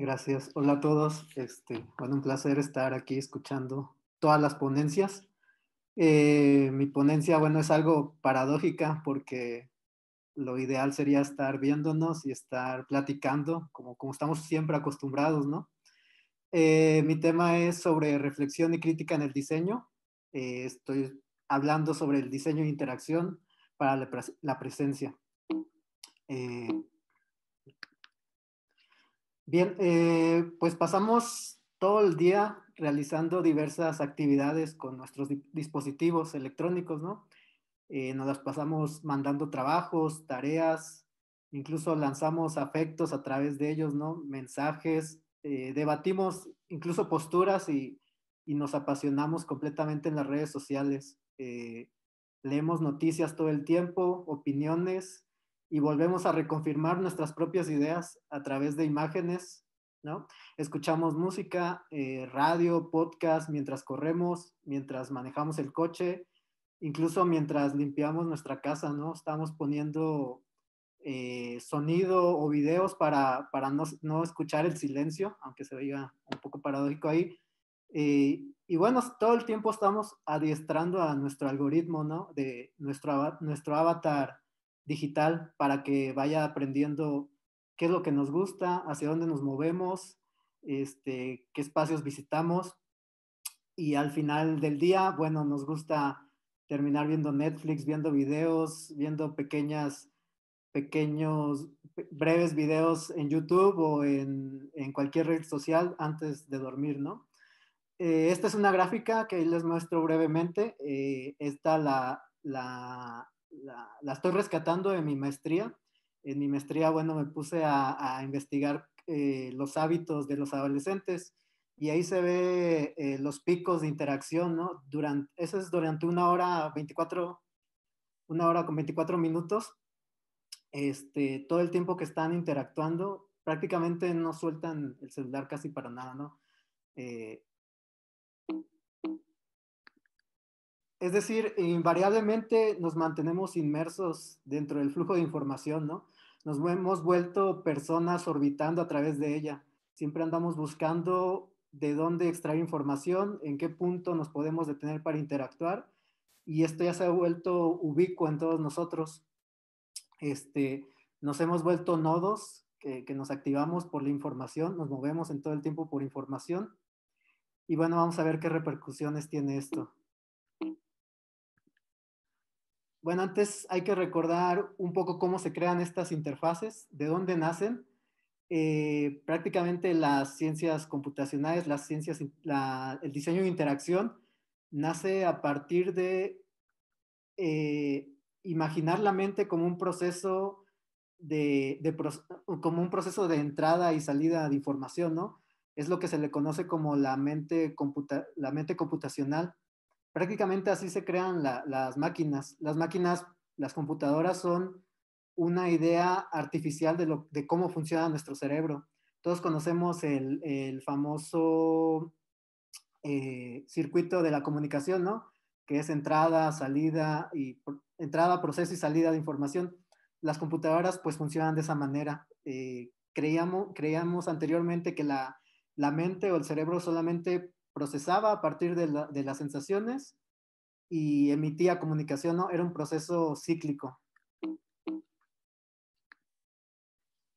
Gracias. Hola a todos. Este, bueno, un placer estar aquí escuchando todas las ponencias. Eh, mi ponencia, bueno, es algo paradójica porque lo ideal sería estar viéndonos y estar platicando, como, como estamos siempre acostumbrados, ¿no? Eh, mi tema es sobre reflexión y crítica en el diseño. Eh, estoy hablando sobre el diseño e interacción para la, presencia. Eh, Bien, eh, pues pasamos todo el día realizando diversas actividades con nuestros dispositivos electrónicos, ¿no? Eh, nos las pasamos mandando trabajos, tareas, incluso lanzamos afectos a través de ellos, ¿no? Mensajes, eh, debatimos incluso posturas y, y, nos apasionamos completamente en las redes sociales. leemos noticias todo el tiempo, opiniones y volvemos a reconfirmar nuestras propias ideas a través de imágenes, ¿no? Escuchamos música, eh, radio, podcast, mientras corremos, mientras manejamos el coche, incluso mientras limpiamos nuestra casa, ¿no? Estamos poniendo eh, sonido o videos para, para no, no, escuchar el silencio, aunque se veía un poco paradójico ahí. Eh, y bueno, todo el tiempo estamos adiestrando a nuestro algoritmo, ¿no? De nuestro, nuestro avatar digital para que vaya aprendiendo qué es lo que nos gusta, hacia dónde nos movemos, este, qué espacios visitamos. Y al final del día, bueno, nos gusta terminar viendo Netflix, viendo videos, viendo pequeñas, pequeños, breves videos en YouTube o en, cualquier red social antes de dormir, ¿no? Eh, esta es una gráfica que les muestro brevemente. está eh, esta la, la la, estoy rescatando en mi maestría. En mi maestría, bueno, me puse a, investigar eh, los hábitos de los adolescentes y ahí se ve eh, los picos de interacción, ¿no? Durante, eso es durante una hora, 24, una hora con 24 minutos, este, todo el tiempo que están interactuando, prácticamente no sueltan el celular casi para nada, ¿no? Eh, Es decir, invariablemente nos mantenemos inmersos dentro del flujo de información, ¿no? Nos hemos vuelto personas orbitando a través de ella. Siempre andamos buscando de dónde extraer información, en qué punto nos podemos detener para interactuar. Y esto ya se ha vuelto ubicuo en todos nosotros. Este, nos hemos vuelto nodos que, que nos activamos por la información, nos movemos en todo el tiempo por información. Y bueno, vamos a ver qué repercusiones tiene esto. Bueno, antes hay que recordar un poco cómo se crean estas interfaces, de dónde nacen. Eh, prácticamente las ciencias computacionales, las ciencias, el diseño de interacción nace a partir de eh, imaginar la mente como un proceso de, entrada y salida de información, ¿no? Es lo que se le conoce como la mente computacional prácticamente así se crean las máquinas. Las máquinas, las computadoras son una idea artificial de, lo, de cómo funciona nuestro cerebro. Todos conocemos el, famoso eh, circuito de la comunicación, ¿no? Que es entrada, salida y entrada, proceso y salida de información. Las computadoras pues funcionan de esa manera. Eh, creíamos, anteriormente que la, la mente o el cerebro solamente procesaba a partir de, las sensaciones y emitía comunicación, ¿no? Era un proceso cíclico.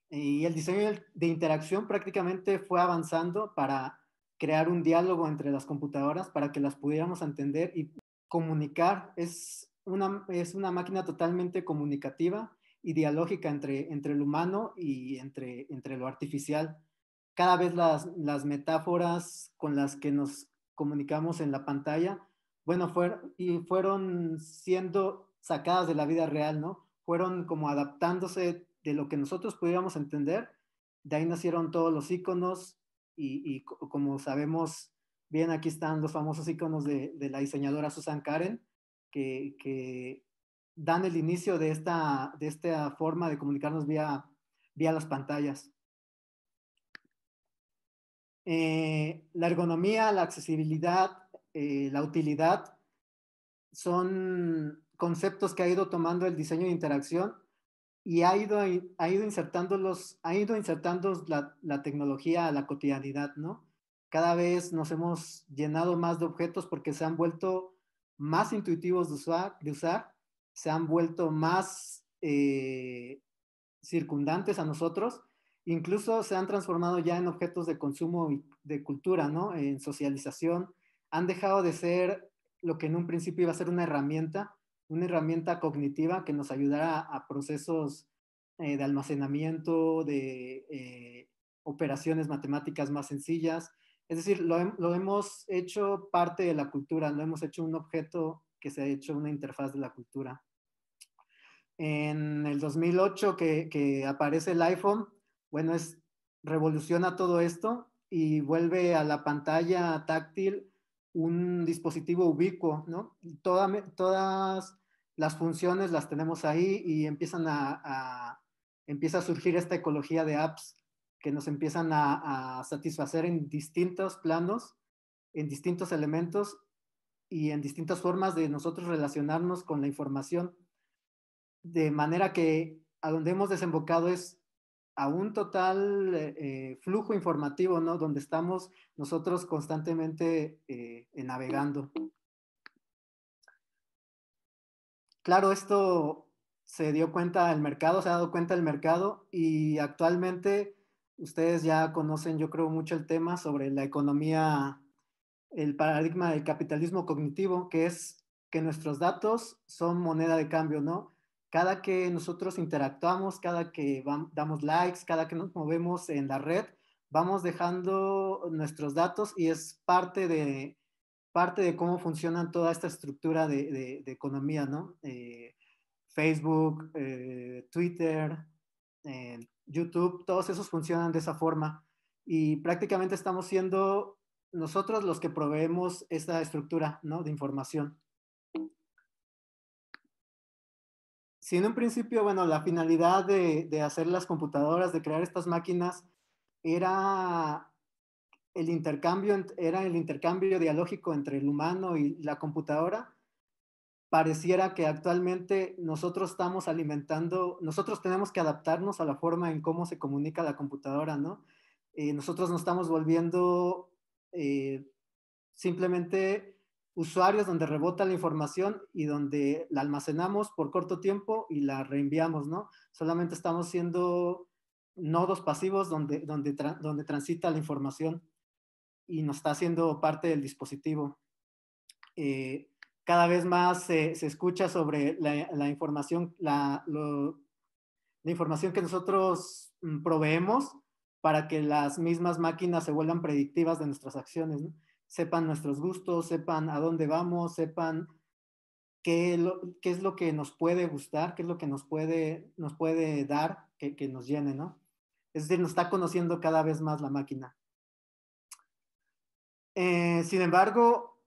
Y el diseño de interacción prácticamente fue avanzando para crear un diálogo entre las computadoras para que las pudiéramos entender y comunicar. Es una, máquina totalmente comunicativa y dialógica entre, entre el humano y entre, entre lo artificial cada vez las, metáforas con las que nos comunicamos en la pantalla, bueno, fueron, y fueron siendo sacadas de la vida real, ¿no? Fueron como adaptándose de lo que nosotros pudiéramos entender, de ahí nacieron todos los iconos y, como sabemos bien, aquí están los famosos iconos de, de la diseñadora Susan Karen, que, que, dan el inicio de esta, de esta forma de comunicarnos vía las pantallas. Eh, la ergonomía, la accesibilidad, eh, la utilidad son conceptos que ha ido tomando el diseño de interacción y ha ido, ha ido ha ido insertando la, la tecnología a la cotidianidad, ¿no? Cada vez nos hemos llenado más de objetos porque se han vuelto más intuitivos de usar, se han vuelto más eh, circundantes a nosotros Incluso se han transformado ya en objetos de consumo y de cultura, ¿no? En socialización. Han dejado de ser lo que en un principio iba a ser una herramienta, una herramienta cognitiva que nos ayudara a procesos eh, de almacenamiento, de eh, operaciones matemáticas más sencillas. Es decir, lo, hemos hecho parte de la cultura, lo hemos hecho un objeto que se ha hecho una interfaz de la cultura. En el 2008 que aparece el iPhone, bueno, es revoluciona todo esto y vuelve a la pantalla táctil un dispositivo ubicuo, ¿no? todas las funciones las tenemos ahí y empiezan a, empieza a surgir esta ecología de apps que nos empiezan a satisfacer en distintos planos, en distintos elementos y en distintas formas de nosotros relacionarnos con la información. De manera que a donde hemos desembocado es a un total eh, flujo informativo, ¿no? Donde estamos nosotros constantemente eh, navegando. Claro, esto se dio cuenta el mercado, se ha dado cuenta el mercado y actualmente ustedes ya conocen, yo creo, mucho el tema sobre la economía, el paradigma del capitalismo cognitivo, que es que nuestros datos son moneda de cambio, ¿no? cada que nosotros interactuamos, cada que damos likes, cada que nos movemos en la red, vamos dejando nuestros datos y es parte de, parte de cómo funciona toda esta estructura de, economía, ¿no? Eh, Facebook, eh, Twitter, eh, YouTube, todos esos funcionan de esa forma y prácticamente estamos siendo nosotros los que proveemos esta estructura, ¿no? De información. si en un principio, bueno, la finalidad de, de hacer las computadoras, de crear estas máquinas, era el intercambio, era el intercambio dialógico entre el humano y la computadora, pareciera que actualmente nosotros estamos alimentando, nosotros tenemos que adaptarnos a la forma en cómo se comunica la computadora, ¿no? Eh, nosotros nos estamos volviendo eh, simplemente usuarios donde rebota la información y donde la almacenamos por corto tiempo y la reenviamos, ¿no? Solamente estamos siendo nodos pasivos donde, donde, donde transita la información y nos está haciendo parte del dispositivo. Eh, cada vez más se, escucha sobre la, información, la, la información que nosotros mm, proveemos para que las mismas máquinas se vuelvan predictivas de nuestras acciones. ¿no? sepan nuestros gustos, sepan a dónde vamos, sepan qué, es lo que nos puede gustar, qué es lo que nos puede, nos puede dar, que, nos llene, ¿no? Es decir, nos está conociendo cada vez más la máquina. Eh, sin embargo,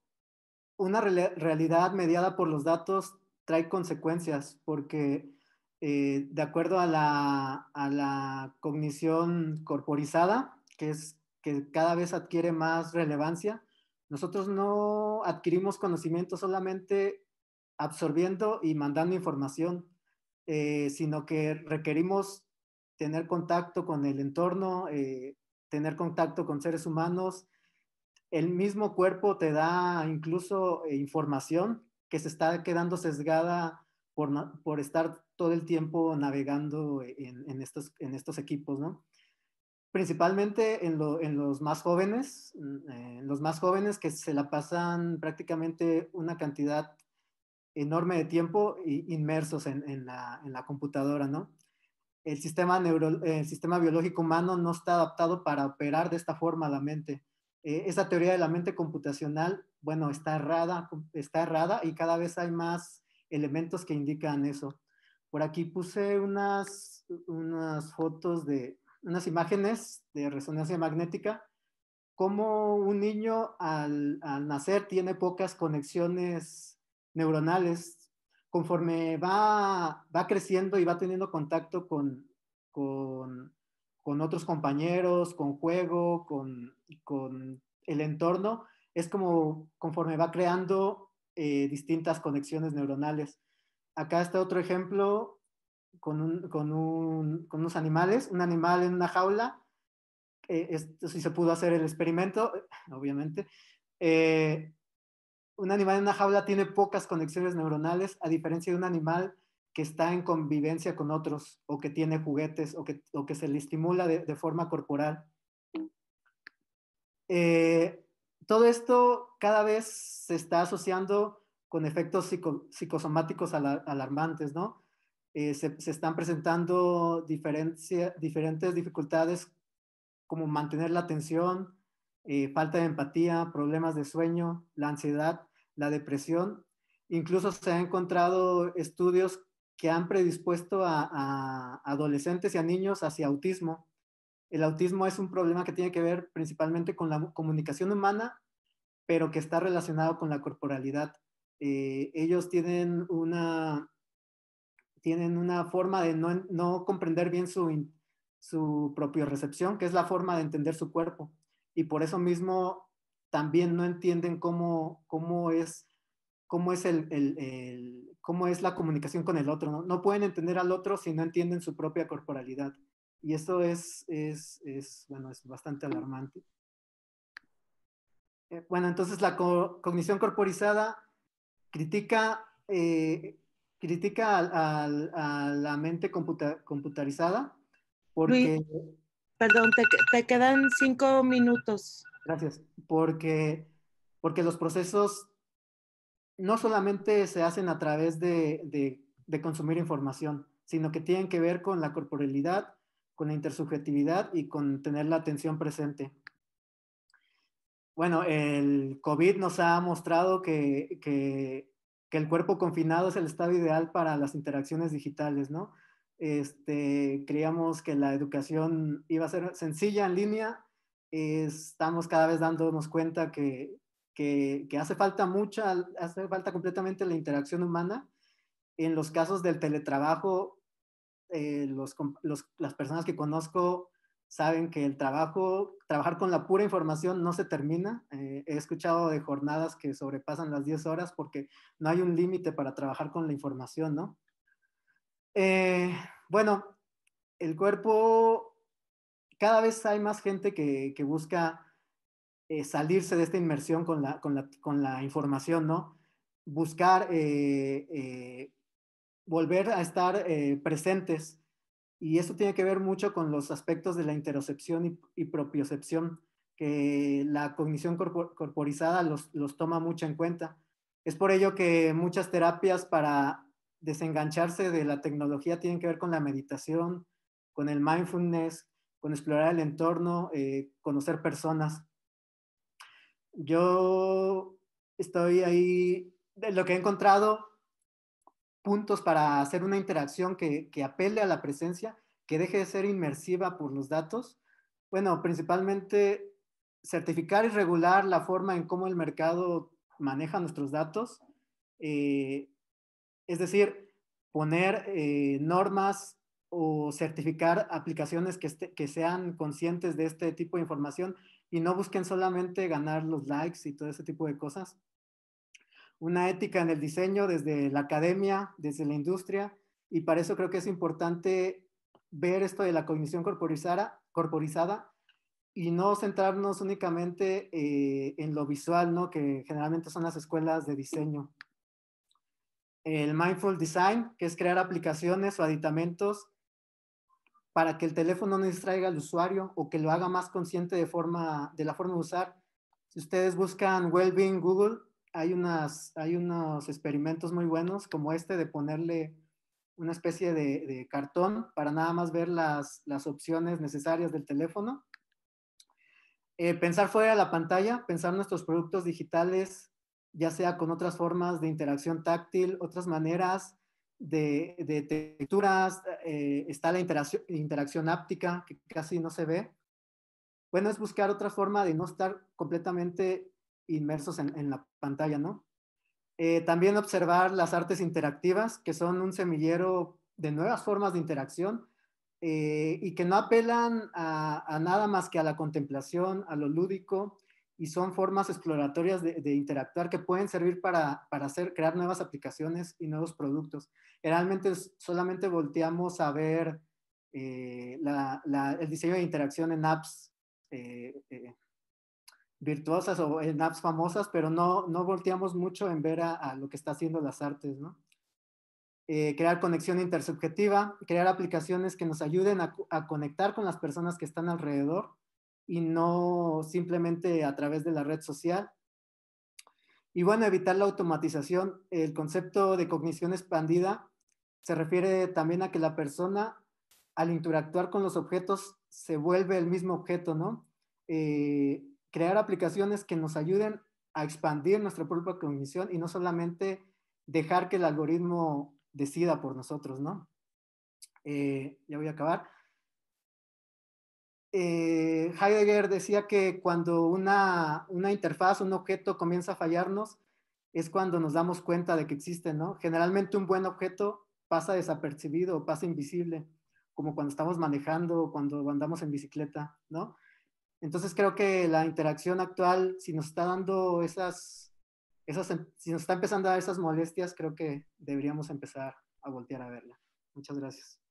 una realidad mediada por los datos trae consecuencias porque eh, de acuerdo a la, a cognición corporizada, que, es, que cada vez adquiere más relevancia, nosotros no adquirimos conocimiento solamente absorbiendo y mandando información, eh, sino que requerimos tener contacto con el entorno, eh, tener contacto con seres humanos. El mismo cuerpo te da incluso eh, información que se está quedando sesgada por, estar todo el tiempo navegando en, estos, en estos equipos, ¿no? principalmente en, los más jóvenes, mm, eh, en los más jóvenes que se la pasan prácticamente una cantidad enorme de tiempo inmersos en, la, computadora, ¿no? El sistema, biológico humano no está adaptado para operar de esta forma la mente. Eh, esa teoría de la mente computacional, bueno, está errada, está errada y cada vez hay más elementos que indican eso. Por aquí puse unas fotos de, unas imágenes de resonancia magnética, cómo un niño al, al nacer tiene pocas conexiones neuronales. Conforme va, va creciendo y va teniendo contacto con, con, con otros compañeros, con juego, con, con, el entorno, es como conforme va creando eh, distintas conexiones neuronales. Acá está otro ejemplo con, unos animales, un animal en una jaula. Eh, si se pudo hacer el experimento, obviamente. Eh, un animal en una jaula tiene pocas conexiones neuronales, a diferencia de un animal que está en convivencia con otros o que tiene juguetes o que, se le estimula de, forma corporal. Eh, todo esto cada vez se está asociando con efectos psicosomáticos alarmantes, ¿no? Eh, se, están presentando diferentes dificultades como mantener la atención, eh, falta de empatía, problemas de sueño, la ansiedad, la depresión. Incluso se han encontrado estudios que han predispuesto a, adolescentes y a niños hacia autismo. El autismo es un problema que tiene que ver principalmente con la comunicación humana, pero que está relacionado con la corporalidad. Eh, ellos tienen una tienen una forma de no, no comprender bien su, su propia recepción, que es la forma de entender su cuerpo. Y por eso mismo también no entienden cómo, cómo es, cómo es, el, el, cómo es la comunicación con el otro. ¿no? ¿no? pueden entender al otro si no entienden su propia corporalidad. Y esto es, es, es bueno, es bastante alarmante. Eh, bueno, entonces la cognición corporizada critica eh, critica a la mente computarizada porque... perdón, te, quedan cinco minutos. Gracias, porque, porque los procesos no solamente se hacen a través de, consumir información, sino que tienen que ver con la corporalidad, con la intersubjetividad y con tener la atención presente. Bueno, el COVID nos ha mostrado que que el cuerpo confinado es el estado ideal para las interacciones digitales, ¿no? Este, creíamos que la educación iba a ser sencilla en línea, estamos cada vez dándonos cuenta que, hace falta mucha, hace falta completamente la interacción humana. En los casos del teletrabajo, eh, los, las personas que conozco saben que el trabajo, trabajar con la pura información no se termina. Eh, he escuchado de jornadas que sobrepasan las 10 horas porque no hay un límite para trabajar con la información, ¿no? Eh, bueno, el cuerpo, cada vez hay más gente que, busca eh, salirse de esta inmersión con la, con la, con la información, ¿no? Buscar volver a estar presentes y eso tiene que ver mucho con los aspectos de la interocepción y, propiocepción, que la cognición corporizada los, toma mucho en cuenta. Es por ello que muchas terapias para desengancharse de la tecnología tienen que ver con la meditación, con el mindfulness, con explorar el entorno, eh, conocer personas. Yo estoy ahí, de lo que he encontrado puntos para hacer una interacción que, que apele a la presencia, que deje de ser inmersiva por los datos. Bueno, principalmente certificar y regular la forma en cómo el mercado maneja nuestros datos. Eh, es decir, poner eh, normas o certificar aplicaciones este, que, sean conscientes de este tipo de información y no busquen solamente ganar los likes y todo ese tipo de cosas, una ética en el diseño desde la academia, desde la industria, y para eso creo que es importante ver esto de la cognición corporizada, y no centrarnos únicamente eh, en lo visual, ¿no? que generalmente son las escuelas de diseño. El Mindful Design, que es crear aplicaciones o aditamentos para que el teléfono no distraiga al usuario o que lo haga más consciente de, forma, de la forma de usar. Si ustedes buscan Wellbeing Google, hay, unas, hay unos experimentos muy buenos, como este de ponerle una especie de, cartón para nada más ver las, opciones necesarias del teléfono. Eh, pensar fuera de la pantalla, pensar nuestros productos digitales, ya sea con otras formas de interacción táctil, otras maneras de, texturas, eh, está la interacción, interacción áptica que casi no se ve. Bueno, es buscar otra forma de no estar completamente inmersos en, la pantalla, ¿no? Eh, también observar las artes interactivas, que son un semillero de nuevas formas de interacción eh, y que no apelan a, nada más que a la contemplación, a lo lúdico, y son formas exploratorias de, interactuar que pueden servir para, hacer, crear nuevas aplicaciones y nuevos productos. Realmente solamente volteamos a ver eh, el diseño de interacción en apps virtuosas o en apps famosas, pero no, no volteamos mucho en ver a, lo que está haciendo las artes, ¿no? Eh, crear conexión intersubjetiva, crear aplicaciones que nos ayuden a, conectar con las personas que están alrededor y no simplemente a través de la red social. Y bueno, evitar la automatización. El concepto de cognición expandida se refiere también a que la persona al interactuar con los objetos se vuelve el mismo objeto, ¿no? Eh, crear aplicaciones que nos ayuden a expandir nuestra propia cognición y no solamente dejar que el algoritmo decida por nosotros, ¿no? Eh, ya voy a acabar. Eh, Heidegger decía que cuando una, una interfaz, un objeto comienza a fallarnos, es cuando nos damos cuenta de que existe, ¿no? Generalmente un buen objeto pasa desapercibido pasa invisible, como cuando estamos manejando o cuando andamos en bicicleta, ¿no? Entonces creo que la interacción actual, si nos está dando esas, em, si nos está empezando a dar esas molestias, creo que deberíamos empezar a voltear a verla. Muchas gracias.